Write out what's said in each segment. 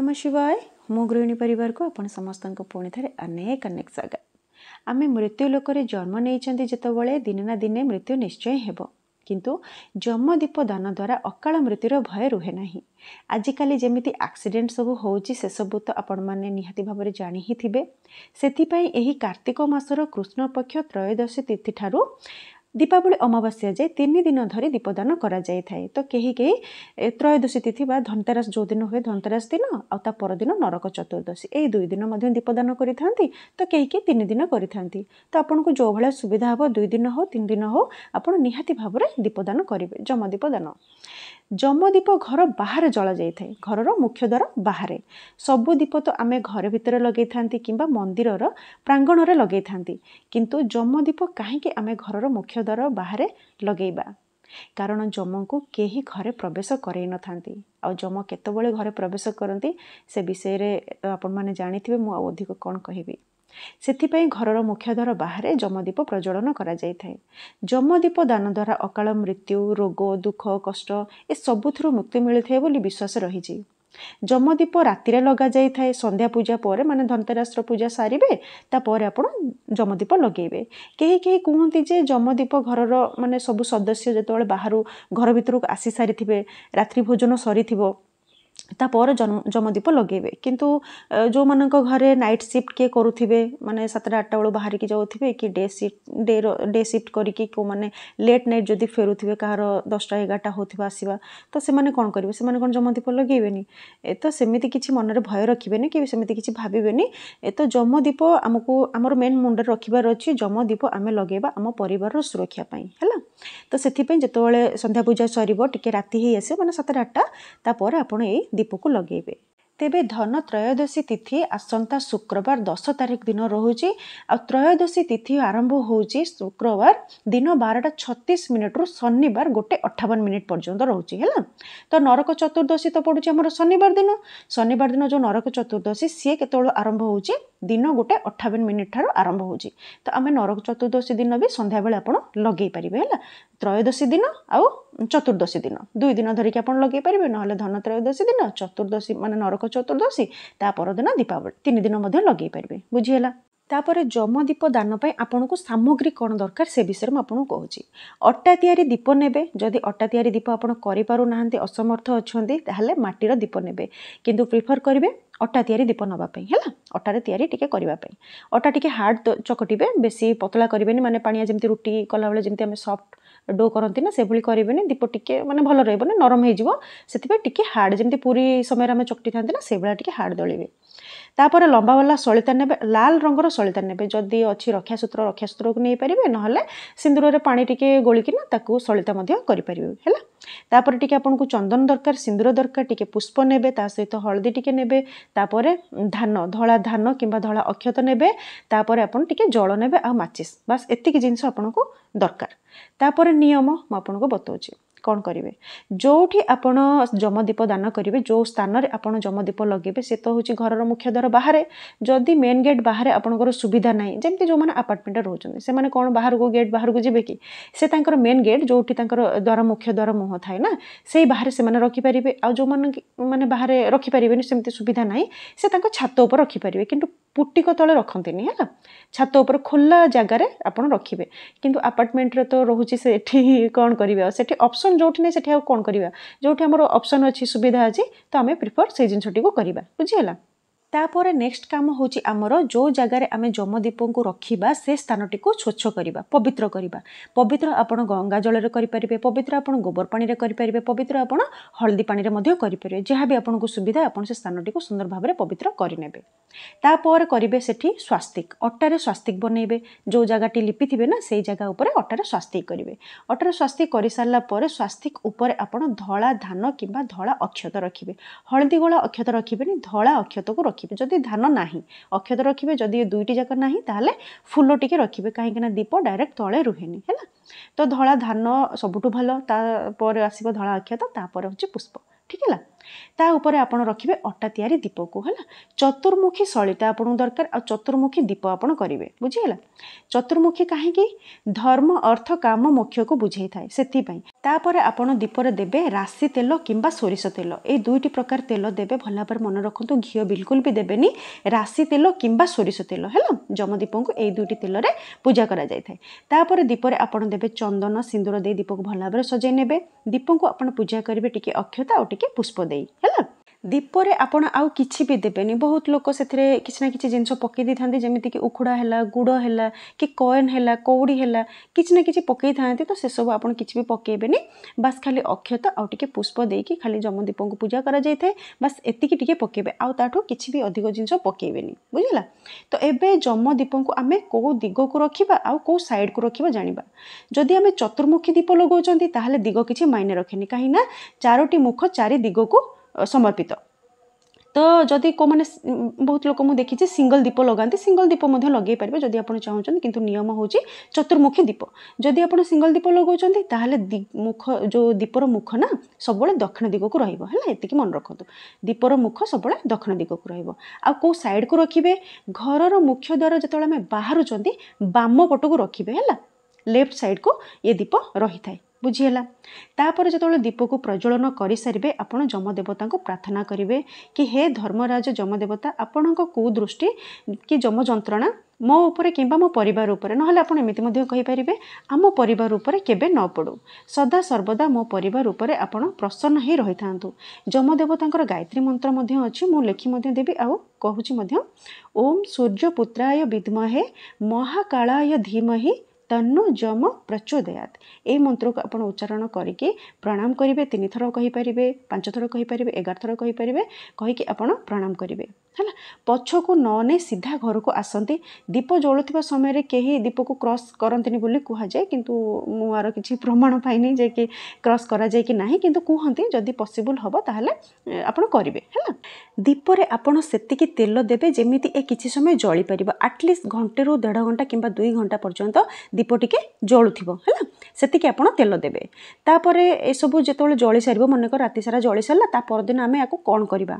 ନମଃ ଶିବାୟ ମୁଁ ଗୃହିଣୀ ପରିବାରକୁ ଆପଣ ସମସ୍ତଙ୍କୁ ପୁଣିଥରେ ଅନେକ ଅନେକ ସ୍ୱାଗତ ଆମେ ମୃତ୍ୟୁ ଲୋକରେ ଜନ୍ମ ନେଇଛନ୍ତି ଯେତେବେଳେ ଦିନେ ନା ଦିନେ ମୃତ୍ୟୁ ନିଶ୍ଚୟ ହେବ କିନ୍ତୁ ଜନ୍ମଦୀପ ଦାନ ଦ୍ୱାରା ଅକାଳ ମୃତ୍ୟୁର ଭୟ ରୁହେ ନାହିଁ ଆଜିକାଲି ଯେମିତି ଆକ୍ସିଡେଣ୍ଟ ସବୁ ହେଉଛି ସେସବୁ ତ ଆପଣମାନେ ନିହାତି ଭାବରେ ଜାଣି ହିଁ ଥିବେ ସେଥିପାଇଁ ଏହି କାର୍ତ୍ତିକ ମାସର କୃଷ୍ଣପକ୍ଷ ତ୍ରୟୋଦଶୀ ତିଥିଠାରୁ ଦୀପାବଳି ଅମାବାସ୍ୟା ଯାଏ ତିନି ଦିନ ଧରି ଦୀପଦାନ କରାଯାଇଥାଏ ତ କେହି କେହି ତ୍ରୟୋଦଶୀ ତିଥି ବା ଧନତେରସ ଯେଉଁଦିନ ହୁଏ ଧନତେରସ ଦିନ ଆଉ ତା ପରଦିନ ନରକ ଚତୁର୍ଦ୍ଦଶୀ ଏହି ଦୁଇ ଦିନ ମଧ୍ୟ ଦୀପଦାନ କରିଥାନ୍ତି ତ କେହି କେହି ତିନି ଦିନ କରିଥାନ୍ତି ତ ଆପଣଙ୍କୁ ଯେଉଁ ଭଳିଆ ସୁବିଧା ହେବ ଦୁଇ ଦିନ ହଉ ତିନି ଦିନ ହଉ ଆପଣ ନିହାତି ଭାବରେ ଦୀପଦାନ କରିବେ ଯମ ଦୀପଦାନ ଯମଦୀପ ଘର ବାହାରେ ଜଳାଯାଇଥାଏ ଘରର ମୁଖ୍ୟ ଦ୍ୱାର ବାହାରେ ସବୁ ଦୀପ ତ ଆମେ ଘର ଭିତରେ ଲଗାଇଥାନ୍ତି କିମ୍ବା ମନ୍ଦିରର ପ୍ରାଙ୍ଗଣରେ ଲଗାଇଥାନ୍ତି କିନ୍ତୁ ଯମଦୀପ କାହିଁକି ଆମେ ଘରର ମୁଖ୍ୟ ମୁଖ୍ୟଦ୍ୱାର ବାହାରେ ଲଗାଇବା କାରଣ ଯମଙ୍କୁ କେହି ଘରେ ପ୍ରବେଶ କରାଇ ନଥାନ୍ତି ଆଉ ଯମ କେତେବେଳେ ଘରେ ପ୍ରବେଶ କରନ୍ତି ସେ ବିଷୟରେ ଆପଣମାନେ ଜାଣିଥିବେ ମୁଁ ଆଉ ଅଧିକ କ'ଣ କହିବି ସେଥିପାଇଁ ଘରର ମୁଖ୍ୟଧର ବାହାରେ ଯମଦୀପ ପ୍ରଜ୍ୱଳନ କରାଯାଇଥାଏ ଯମଦୀପ ଦାନ ଦ୍ୱାରା ଅକାଳ ମୃତ୍ୟୁ ରୋଗ ଦୁଃଖ କଷ୍ଟ ଏ ସବୁଥିରୁ ମୁକ୍ତି ମିଳିଥାଏ ବୋଲି ବିଶ୍ୱାସ ରହିଛି ଯମଦୀପ ରାତିରେ ଲଗାଯାଇଥାଏ ସନ୍ଧ୍ୟା ପୂଜା ପରେ ମାନେ ଧନ୍ତେରାସ୍ତ୍ର ପୂଜା ସାରିବେ ତାପରେ ଆପଣ ଯମଦୀପ ଲଗାଇବେ କେହି କେହି କୁହନ୍ତି ଯେ ଯମଦୀପ ଘରର ମାନେ ସବୁ ସଦସ୍ୟ ଯେତେବେଳେ ବାହାରୁ ଘର ଭିତରକୁ ଆସିସାରିଥିବେ ରାତ୍ରି ଭୋଜନ ସରିଥିବ जन्म जमदीप लगै क जो म घर नाइट सिफ्ट के सतटा आठटा की बाह्रिक कि day shift day day shift गरिक लेट नाइट जति फेर्नु थियो कासटा एघारटा आस जमीप लगैबे एमि मनले भय रेखि कि सेमी कि भाइ ए त जमदीप आमु अेन् मुण रोकि जमदीप आम लगैवा सुरक्षापू होला तपाईँ जतिबेला सन्ध्या पूजा सरबि टिकै राति है आसे मलाई सातटा आठटाइ ଦୀପକୁ ଲଗେଇବେ ତେବେ ଧନ ତ୍ରୟୋଦଶୀ ତିଥି ଆସନ୍ତା ଶୁକ୍ରବାର ଦଶ ତାରିଖ ଦିନ ରହୁଛି ଆଉ ତ୍ରୟୋଦଶୀ ତିଥି ଆରମ୍ଭ ହେଉଛି ଶୁକ୍ରବାର ଦିନ ବାରଟା ଛତିଶ ମିନିଟ୍ରୁ ଶନିବାର ଗୋଟେ ଅଠାବନ ମିନିଟ୍ ପର୍ଯ୍ୟନ୍ତ ରହୁଛି ହେଲା ତ ନରକ ଚତୁର୍ଦ୍ଦଶୀ ତ ପଡ଼ୁଛି ଆମର ଶନିବାର ଦିନ ଶନିବାର ଦିନ ଯେଉଁ ନରକ ଚତୁର୍ଦ୍ଦଶୀ ସିଏ କେତେବେଳେ ଆରମ୍ଭ ହେଉଛି ଦିନ ଗୋଟେ ଅଠାବନ ମିନିଟ୍ ଠାରୁ ଆରମ୍ଭ ହେଉଛି ତ ଆମେ ନରକ ଚତୁର୍ଦ୍ଦଶୀ ଦିନ ବି ସନ୍ଧ୍ୟାବେଳେ ଆପଣ ଲଗେଇ ପାରିବେ ହେଲା त्रयोदशी दिन आउ ଚତୁର୍ଦ୍ଦଶୀ ଦିନ ଦୁଇ ଦିନ ଧରିକି ଆପଣ ଲଗେଇ ପାରିବେ ନହେଲେ ଧନ ତ୍ରୟୋଦଶୀ ଦିନ ଚତୁର୍ଦ୍ଦଶୀ ମାନେ ନରକ ଚତୁର୍ଦ୍ଦଶୀ ତା ପରଦିନ ଦୀପାବଳି ତିନି ଦିନ ମଧ୍ୟ ଲଗେଇ ପାରିବେ ବୁଝିହେଲା ତାପରେ ଯମଦୀପ ଦାନ ପାଇଁ ଆପଣଙ୍କୁ ସାମଗ୍ରୀ କ'ଣ ଦରକାର ସେ ବିଷୟରେ ମୁଁ ଆପଣଙ୍କୁ କହୁଛି ଅଟା ତିଆରି ଦୀପ ନେବେ ଯଦି ଅଟା ତିଆରି ଦୀପ ଆପଣ କରିପାରୁନାହାନ୍ତି ଅସମର୍ଥ ଅଛନ୍ତି ତାହେଲେ ମାଟିର ଦୀପ ନେବେ କିନ୍ତୁ ପ୍ରିଫର୍ କରିବେ ଅଟା ତିଆରି ଦୀପ ନେବା ପାଇଁ ହେଲା ଅଟାରେ ତିଆରି ଟିକେ କରିବା ପାଇଁ ଅଟା ଟିକେ ହାର୍ଡ଼ ଚକଟିବେ ବେଶୀ ପତଳା କରିବେନି ମାନେ ପାଣିଆ ଯେମିତି ରୁଟି କଲାବେଳେ ଯେମିତି ଆମେ ସଫ୍ଟ ଡୋ କରନ୍ତି ନା ସେଭଳି କରିବେନି ଦୀପ ଟିକେ ମାନେ ଭଲ ରହିବନି ନରମ ହେଇଯିବ ସେଥିପାଇଁ ଟିକେ ହାର୍ଡ଼ ଯେମିତି ପୁରୀ ସମୟରେ ଆମେ ଚକଟିଥାନ୍ତି ନା ସେଭଳିଆ ଟିକେ ହାର୍ଡ଼ ଦଳିବେ ତାପରେ ଲମ୍ବାବାଲା ସଳିତା ନେବେ ଲାଲ ରଙ୍ଗର ସଳିତା ନେବେ ଯଦି ଅଛି ରକ୍ଷାସୂତ୍ର ରକ୍ଷାସୂତ୍ରକୁ ନେଇପାରିବେ ନହେଲେ ସିନ୍ଦୁରରେ ପାଣି ଟିକେ ଗୋଳିକିନା ତାକୁ ସଳିତା ମଧ୍ୟ କରିପାରିବେ ହେଲା ତାପରେ ଟିକେ ଆପଣଙ୍କୁ ଚନ୍ଦନ ଦରକାର ସିନ୍ଦୁର ଦରକାର ଟିକେ ପୁଷ୍ପ ନେବେ ତା ସହିତ ହଳଦୀ ଟିକେ ନେବେ ତାପରେ ଧାନ ଧଳା ଧାନ କିମ୍ବା ଧଳା ଅକ୍ଷତ ନେବେ ତାପରେ ଆପଣ ଟିକେ ଜଳ ନେବେ ଆଉ ମାଚିସ୍ ବାସ୍ ଏତିକି ଜିନିଷ ଆପଣଙ୍କୁ ଦରକାର ତାପରେ ନିୟମ ମୁଁ ଆପଣଙ୍କୁ ବତାଉଛି କ'ଣ କରିବେ ଯେଉଁଠି ଆପଣ ଯମଦୀପ ଦାନ କରିବେ ଯେଉଁ ସ୍ଥାନରେ ଆପଣ ଯମଦୀପ ଲଗାଇବେ ସେ ତ ହେଉଛି ଘରର ମୁଖ୍ୟ ଦ୍ୱାର ବାହାରେ ଯଦି ମେନ୍ ଗେଟ୍ ବାହାରେ ଆପଣଙ୍କର ସୁବିଧା ନାହିଁ ଯେମିତି ଯେଉଁମାନେ ଆପାର୍ଟମେଣ୍ଟରେ ରହୁଛନ୍ତି ସେମାନେ କ'ଣ ବାହାରକୁ ଗେଟ୍ ବାହାରକୁ ଯିବେ କି ସେ ତାଙ୍କର ମେନ୍ ଗେଟ୍ ଯେଉଁଠି ତାଙ୍କର ଦ୍ୱାର ମୁଖ୍ୟ ଦ୍ୱାର ମୁହଁ ଥାଏ ନା ସେଇ ବାହାରେ ସେମାନେ ରଖିପାରିବେ ଆଉ ଯେଉଁମାନେ ମାନେ ବାହାରେ ରଖିପାରିବେନି ସେମିତି ସୁବିଧା ନାହିଁ ସେ ତାଙ୍କ ଛାତ ଉପରେ ରଖିପାରିବେ କିନ୍ତୁ ପୁଟିକ ତଳେ ରଖନ୍ତିନି ହେଲା ଛାତ ଉପରେ ଖୋଲା ଜାଗାରେ ଆପଣ ରଖିବେ କିନ୍ତୁ ଆପାର୍ଟମେଣ୍ଟରେ ତ ରହୁଛି ସେଠି କ'ଣ କରିବା ଆଉ ସେଠି ଅପସନ୍ ଯେଉଁଠି ନାହିଁ ସେଠି ଆଉ କ'ଣ କରିବା ଯେଉଁଠି ଆମର ଅପସନ୍ ଅଛି ସୁବିଧା ଅଛି ତ ଆମେ ପ୍ରିଫର୍ ସେଇ ଜିନିଷଟିକୁ କରିବା ବୁଝିହେଲା ତାପରେ ନେକ୍ସଟ କାମ ହେଉଛି ଆମର ଯେଉଁ ଜାଗାରେ ଆମେ ଯମଦୀପଙ୍କୁ ରଖିବା ସେ ସ୍ଥାନଟିକୁ ସ୍ୱଚ୍ଛ କରିବା ପବିତ୍ର କରିବା ପବିତ୍ର ଆପଣ ଗଙ୍ଗା ଜଳରେ କରିପାରିବେ ପବିତ୍ର ଆପଣ ଗୋବର ପାଣିରେ କରିପାରିବେ ପବିତ୍ର ଆପଣ ହଳଦୀ ପାଣିରେ ମଧ୍ୟ କରିପାରିବେ ଯାହା ବି ଆପଣଙ୍କୁ ସୁବିଧା ଆପଣ ସେ ସ୍ଥାନଟିକୁ ସୁନ୍ଦର ଭାବରେ ପବିତ୍ର କରିନେବେ ତାପରେ କରିବେ ସେଠି ସ୍ୱାସ୍ତିକ ଅଟାରେ ସ୍ୱାସ୍ତିକ ବନେଇବେ ଯେଉଁ ଜାଗାଟି ଲିପିଥିବେ ନା ସେଇ ଜାଗା ଉପରେ ଅଟାରେ ସ୍ୱାସ୍ତିକ କରିବେ ଅଟାରେ ସ୍ୱାସ୍ତିକ କରିସାରିଲା ପରେ ସ୍ୱାସ୍ତିକ ଉପରେ ଆପଣ ଧଳା ଧାନ କିମ୍ବା ଧଳା ଅକ୍ଷତ ରଖିବେ ହଳଦୀ ଗୋଳା ଅକ୍ଷତ ରଖିବେନି ଧଳା ଅକ୍ଷତକୁ ରଖିବେ ରଖିବେ ଯଦି ଧାନ ନାହିଁ ଅକ୍ଷତ ରଖିବେ ଯଦି ଦୁଇଟି ଯାକ ନାହିଁ ତାହେଲେ ଫୁଲ ଟିକେ ରଖିବେ କାହିଁକିନା ଦୀପ ଡାଇରେକ୍ଟ ତଳେ ରୁହେନି ହେଲା ତ ଧଳା ଧାନ ସବୁଠୁ ଭଲ ତାପରେ ଆସିବ ଧଳା ଅକ୍ଷତ ତାପରେ ହେଉଛି ପୁଷ୍ପ ଠିକ୍ ହେଲା ତା ଉପରେ ଆପଣ ରଖିବେ ଅଟା ତିଆରି ଦୀପକୁ ହେଲା ଚତୁର୍ମୁଖୀ ସଳିତା ଆପଣଙ୍କୁ ଦରକାର ଆଉ ଚତୁର୍ମୁଖୀ ଦୀପ ଆପଣ କରିବେ ବୁଝିହେଲା ଚତୁର୍ମୁଖୀ କାହିଁକି ଧର୍ମ ଅର୍ଥ କାମ ମୋକ୍ଷକୁ ବୁଝେଇଥାଏ ସେଥିପାଇଁ ତାପରେ ଆପଣ ଦୀପରେ ଦେବେ ରାଶି ତେଲ କିମ୍ବା ସୋରିଷ ତେଲ ଏଇ ଦୁଇଟି ପ୍ରକାର ତେଲ ଦେବେ ଭଲ ଭାବରେ ମନେ ରଖନ୍ତୁ ଘିଅ ବିଲକୁଲ ବି ଦେବେନି ରାଶି ତେଲ କିମ୍ବା ସୋରିଷ ତେଲ ହେଲା ଯମଦୀପଙ୍କୁ ଏଇ ଦୁଇଟି ତେଲରେ ପୂଜା କରାଯାଇଥାଏ ତାପରେ ଦୀପରେ ଆପଣ ଦେବେ ଚନ୍ଦନ ସିନ୍ଦୁର ଦେଇ ଦୀପକୁ ଭଲ ଭାବରେ ସଜାଇ ନେବେ ଦୀପଙ୍କୁ ଆପଣ ପୂଜା କରିବେ ଟିକେ ଅକ୍ଷତା ଆଉ ଟିକେ કે પુષ્પો દઈ હેલા ଦୀପରେ ଆପଣ ଆଉ କିଛି ବି ଦେବେନି ବହୁତ ଲୋକ ସେଥିରେ କିଛି ନା କିଛି ଜିନିଷ ପକାଇ ଦେଇଥାନ୍ତି ଯେମିତିକି ଉଖୁଡ଼ା ହେଲା ଗୁଡ଼ ହେଲା କି କଏନ୍ ହେଲା କଉଡ଼ି ହେଲା କିଛି ନା କିଛି ପକାଇଥାନ୍ତି ତ ସେସବୁ ଆପଣ କିଛି ବି ପକାଇବେନି ବାସ୍ ଖାଲି ଅକ୍ଷତ ଆଉ ଟିକେ ପୁଷ୍ପ ଦେଇକି ଖାଲି ଯମଦୀପଙ୍କୁ ପୂଜା କରାଯାଇଥାଏ ବାସ୍ ଏତିକି ଟିକେ ପକାଇବେ ଆଉ ତାଠୁ କିଛି ବି ଅଧିକ ଜିନିଷ ପକାଇବେନି ବୁଝିଲା ତ ଏବେ ଯମଦୀପଙ୍କୁ ଆମେ କେଉଁ ଦିଗକୁ ରଖିବା ଆଉ କେଉଁ ସାଇଡ଼କୁ ରଖିବା ଜାଣିବା ଯଦି ଆମେ ଚତୁର୍ମୁଖୀ ଦୀପ ଲଗାଉଛନ୍ତି ତାହେଲେ ଦିଗ କିଛି ମାଇନେ ରଖେନି କାହିଁକିନା ଚାରୋଟି ମୁଖ ଚାରି ଦିଗକୁ ସମର୍ପିତ ତ ଯଦି କେଉଁମାନେ ବହୁତ ଲୋକ ମୁଁ ଦେଖିଛି ସିଙ୍ଗଲ୍ ଦୀପ ଲଗାନ୍ତି ସିଙ୍ଗଲ୍ ଦୀପ ମଧ୍ୟ ଲଗାଇ ପାରିବେ ଯଦି ଆପଣ ଚାହୁଁଛନ୍ତି କିନ୍ତୁ ନିୟମ ହେଉଛି ଚତୁର୍ମୁଖୀ ଦୀପ ଯଦି ଆପଣ ସିଙ୍ଗଲ୍ ଦୀପ ଲଗାଉଛନ୍ତି ତାହେଲେ ମୁଖ ଯେଉଁ ଦୀପର ମୁଖ ନା ସବୁବେଳେ ଦକ୍ଷିଣ ଦିଗକୁ ରହିବ ହେଲା ଏତିକି ମନେ ରଖନ୍ତୁ ଦୀପର ମୁଖ ସବୁବେଳେ ଦକ୍ଷିଣ ଦିଗକୁ ରହିବ ଆଉ କେଉଁ ସାଇଡ଼୍କୁ ରଖିବେ ଘରର ମୁଖ୍ୟ ଦ୍ୱାର ଯେତେବେଳେ ଆମେ ବାହାରୁଛନ୍ତି ବାମ ପଟକୁ ରଖିବେ ହେଲା ଲେଫ୍ଟ ସାଇଡ଼୍କୁ ଏ ଦୀପ ରହିଥାଏ ବୁଝିହେଲା ତାପରେ ଯେତେବେଳେ ଦୀପକୁ ପ୍ରଜ୍ୱଳନ କରିସାରିବେ ଆପଣ ଯମଦେବତାଙ୍କୁ ପ୍ରାର୍ଥନା କରିବେ କି ହେ ଧର୍ମରାଜ ଯମଦେବତା ଆପଣଙ୍କ ଦୃଷ୍ଟି କି ଯମ ଯନ୍ତ୍ରଣା ମୋ ଉପରେ କିମ୍ବା ମୋ ପରିବାର ଉପରେ ନହେଲେ ଆପଣ ଏମିତି ମଧ୍ୟ କହିପାରିବେ ଆମ ପରିବାର ଉପରେ କେବେ ନ ପଡ଼ୁ ସଦା ସର୍ବଦା ମୋ ପରିବାର ଉପରେ ଆପଣ ପ୍ରସନ୍ନ ହେଇ ରହିଥାନ୍ତୁ ଯମଦେବତାଙ୍କର ଗାୟତ୍ରୀ ମନ୍ତ୍ର ମଧ୍ୟ ଅଛି ମୁଁ ଲେଖି ମଧ୍ୟ ଦେବି ଆଉ କହୁଛି ମଧ୍ୟ ଓମ୍ ସୂର୍ଯ୍ୟ ପୁତ୍ରାୟ ବିଦ୍ମହେ ମହାକାଳାୟ ଧୀମହି ତନ୍ନୁ ଯମ ପ୍ରଚୋଦୟାତ୍ ଏହି ମନ୍ତ୍ରକୁ ଆପଣ ଉଚ୍ଚାରଣ କରିକି ପ୍ରଣାମ କରିବେ ତିନିଥର କହିପାରିବେ ପାଞ୍ଚଥର କହିପାରିବେ ଏଗାର ଥର କହିପାରିବେ କହିକି ଆପଣ ପ୍ରଣାମ କରିବେ ହେଲା ପଛକୁ ନ ନେଇ ସିଧା ଘରକୁ ଆସନ୍ତି ଦୀପ ଜଳୁଥିବା ସମୟରେ କେହି ଦୀପକୁ କ୍ରସ୍ କରନ୍ତିନି ବୋଲି କୁହାଯାଏ କିନ୍ତୁ ମୁଁ ଆର କିଛି ପ୍ରମାଣ ପାଇନି ଯେ କି କ୍ରସ୍ କରାଯାଏ କି ନାହିଁ କିନ୍ତୁ କୁହନ୍ତି ଯଦି ପସିବୁଲ୍ ହେବ ତାହେଲେ ଆପଣ କରିବେ ହେଲା ଦୀପରେ ଆପଣ ସେତିକି ତେଲ ଦେବେ ଯେମିତି ଏ କିଛି ସମୟ ଜଳିପାରିବ ଆଟଲିଷ୍ଟ ଘଣ୍ଟେରୁ ଦେଢ଼ ଘଣ୍ଟା କିମ୍ବା ଦୁଇ ଘଣ୍ଟା ପର୍ଯ୍ୟନ୍ତ ଦୀପ ଟିକେ ଜଳୁଥିବ ହେଲା ସେତିକି ଆପଣ ତେଲ ଦେବେ ତାପରେ ଏସବୁ ଯେତେବେଳେ ଜଳି ସାରିବ ମନେକର ରାତି ସାରା ଜଳିସାରିଲା ସାରିଲା ତା ପରଦିନ ଆମେ ଆକୁ କ'ଣ କରିବା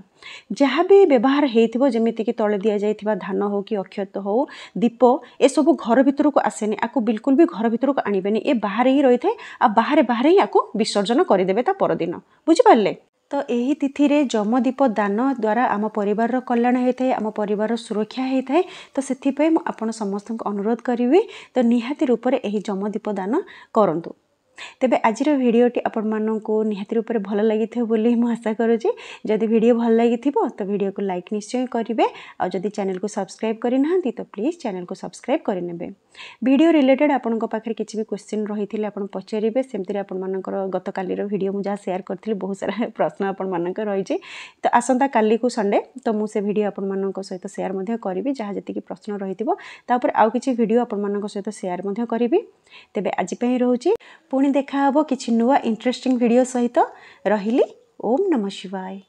ଯାହା ବି ବ୍ୟବହାର ହେଇ ହେଇଥିବ ଯେମିତିକି ତଳେ ଦିଆଯାଇଥିବା ଧାନ ହଉ କି ଅକ୍ଷତ ହଉ ଦୀପ ଏସବୁ ଘର ଭିତରକୁ ଆସେନି ଆକୁ ବିଲକୁଲ ବି ଘର ଭିତରକୁ ଆଣିବେନି ଏ ବାହାରେ ହିଁ ରହିଥାଏ ଆଉ ବାହାରେ ବାହାରେ ହିଁ ଆକୁ ବିସର୍ଜନ କରିଦେବେ ତା ପରଦିନ ବୁଝିପାରିଲେ ତ ଏହି ତିଥିରେ ଯମଦୀପ ଦାନ ଦ୍ୱାରା ଆମ ପରିବାରର କଲ୍ୟାଣ ହୋଇଥାଏ ଆମ ପରିବାରର ସୁରକ୍ଷା ହୋଇଥାଏ ତ ସେଥିପାଇଁ ମୁଁ ଆପଣ ସମସ୍ତଙ୍କୁ ଅନୁରୋଧ କରିବି ତ ନିହାତି ରୂପରେ ଏହି ଯମଦୀପ ଦାନ କରନ୍ତୁ ତେବେ ଆଜିର ଭିଡ଼ିଓଟି ଆପଣମାନଙ୍କୁ ନିହାତି ରୂପରେ ଭଲ ଲାଗିଥିବ ବୋଲି ମୁଁ ଆଶା କରୁଛି ଯଦି ଭିଡ଼ିଓ ଭଲ ଲାଗିଥିବ ତ ଭିଡ଼ିଓକୁ ଲାଇକ୍ ନିଶ୍ଚୟ କରିବେ ଆଉ ଯଦି ଚ୍ୟାନେଲକୁ ସବସ୍କ୍ରାଇବ୍ କରିନାହାନ୍ତି ତ ପ୍ଲିଜ୍ ଚ୍ୟାନେଲକୁ ସବସ୍କ୍ରାଇବ୍ କରିନେବେ ଭିଡ଼ିଓ ରିଲେଟେଡ଼୍ ଆପଣଙ୍କ ପାଖରେ କିଛି ବି କ୍ୱେଶ୍ଚିନ୍ ରହିଥିଲେ ଆପଣ ପଚାରିବେ ସେମିତିରେ ଆପଣମାନଙ୍କର ଗତକାଲିର ଭିଡ଼ିଓ ମୁଁ ଯାହା ସେୟାର କରିଥିଲି ବହୁତ ସାରା ପ୍ରଶ୍ନ ଆପଣମାନଙ୍କର ରହିଛି ତ ଆସନ୍ତା କାଲିକୁ ସଣ୍ଡେ ତ ମୁଁ ସେ ଭିଡ଼ିଓ ଆପଣମାନଙ୍କ ସହିତ ସେୟାର ମଧ୍ୟ କରିବି ଯାହା ଯେତିକି ପ୍ରଶ୍ନ ରହିଥିବ ତାପରେ ଆଉ କିଛି ଭିଡ଼ିଓ ଆପଣମାନଙ୍କ ସହିତ ସେୟାର ମଧ୍ୟ କରିବି ତେବେ ଆଜି ପାଇଁ ରହୁଛି ପୁଣି देखा हे कि नुआ इंटरेस्टिंग वीडियो सहित रही ओम नमः शिवाय